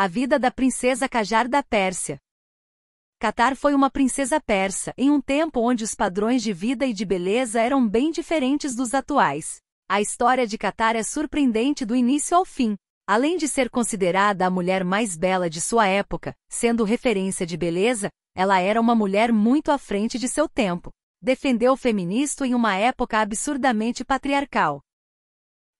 A vida da princesa Cajar da Pérsia. Catar foi uma princesa persa, em um tempo onde os padrões de vida e de beleza eram bem diferentes dos atuais. A história de Catar é surpreendente do início ao fim. Além de ser considerada a mulher mais bela de sua época, sendo referência de beleza, ela era uma mulher muito à frente de seu tempo. Defendeu o feminismo em uma época absurdamente patriarcal.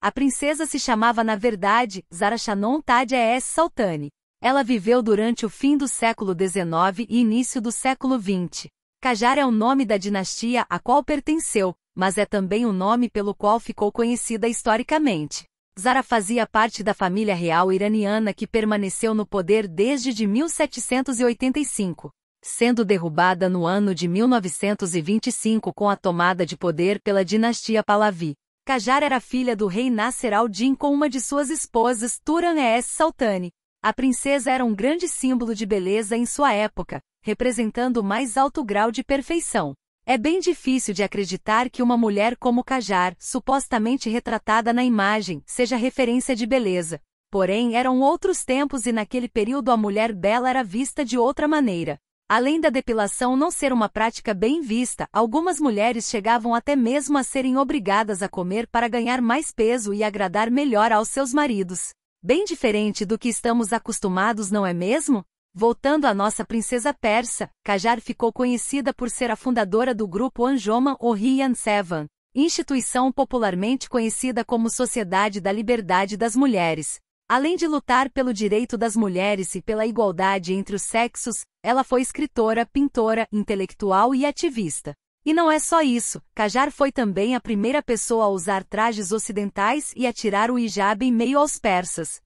A princesa se chamava na verdade Zara Shannon Tadia S. Saltani. Ela viveu durante o fim do século XIX e início do século XX. Qajar é o nome da dinastia a qual pertenceu, mas é também o nome pelo qual ficou conhecida historicamente. Zara fazia parte da família real iraniana que permaneceu no poder desde de 1785, sendo derrubada no ano de 1925 com a tomada de poder pela dinastia Pahlavi. Kajar era filha do rei Nasser al-Din com uma de suas esposas, Turan Es Saltani. A princesa era um grande símbolo de beleza em sua época, representando o mais alto grau de perfeição. É bem difícil de acreditar que uma mulher como Kajar, supostamente retratada na imagem, seja referência de beleza. Porém, eram outros tempos e naquele período a mulher bela era vista de outra maneira. Além da depilação não ser uma prática bem vista, algumas mulheres chegavam até mesmo a serem obrigadas a comer para ganhar mais peso e agradar melhor aos seus maridos. Bem diferente do que estamos acostumados, não é mesmo? Voltando à nossa princesa persa, Kajar ficou conhecida por ser a fundadora do grupo Anjoma Orhian Sevan, instituição popularmente conhecida como Sociedade da Liberdade das Mulheres, Além de lutar pelo direito das mulheres e pela igualdade entre os sexos, ela foi escritora, pintora, intelectual e ativista. E não é só isso, Kajar foi também a primeira pessoa a usar trajes ocidentais e a tirar o hijab em meio aos persas.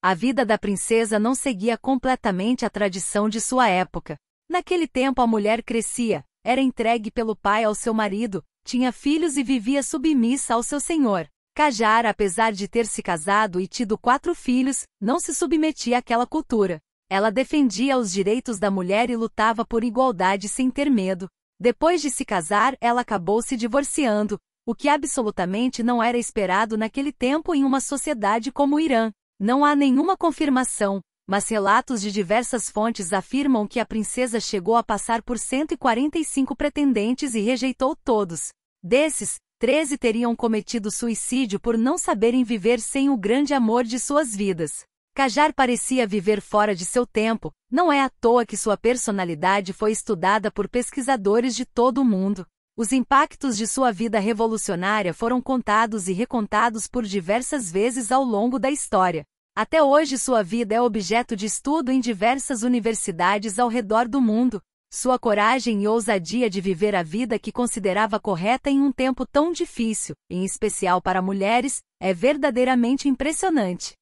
A vida da princesa não seguia completamente a tradição de sua época. Naquele tempo a mulher crescia, era entregue pelo pai ao seu marido, tinha filhos e vivia submissa ao seu senhor. Kajar, apesar de ter se casado e tido quatro filhos, não se submetia àquela cultura. Ela defendia os direitos da mulher e lutava por igualdade sem ter medo. Depois de se casar, ela acabou se divorciando, o que absolutamente não era esperado naquele tempo em uma sociedade como o Irã. Não há nenhuma confirmação, mas relatos de diversas fontes afirmam que a princesa chegou a passar por 145 pretendentes e rejeitou todos. Desses, 13 teriam cometido suicídio por não saberem viver sem o grande amor de suas vidas. Kajar parecia viver fora de seu tempo, não é à toa que sua personalidade foi estudada por pesquisadores de todo o mundo. Os impactos de sua vida revolucionária foram contados e recontados por diversas vezes ao longo da história. Até hoje sua vida é objeto de estudo em diversas universidades ao redor do mundo, sua coragem e ousadia de viver a vida que considerava correta em um tempo tão difícil, em especial para mulheres, é verdadeiramente impressionante.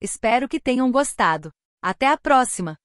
Espero que tenham gostado. Até a próxima!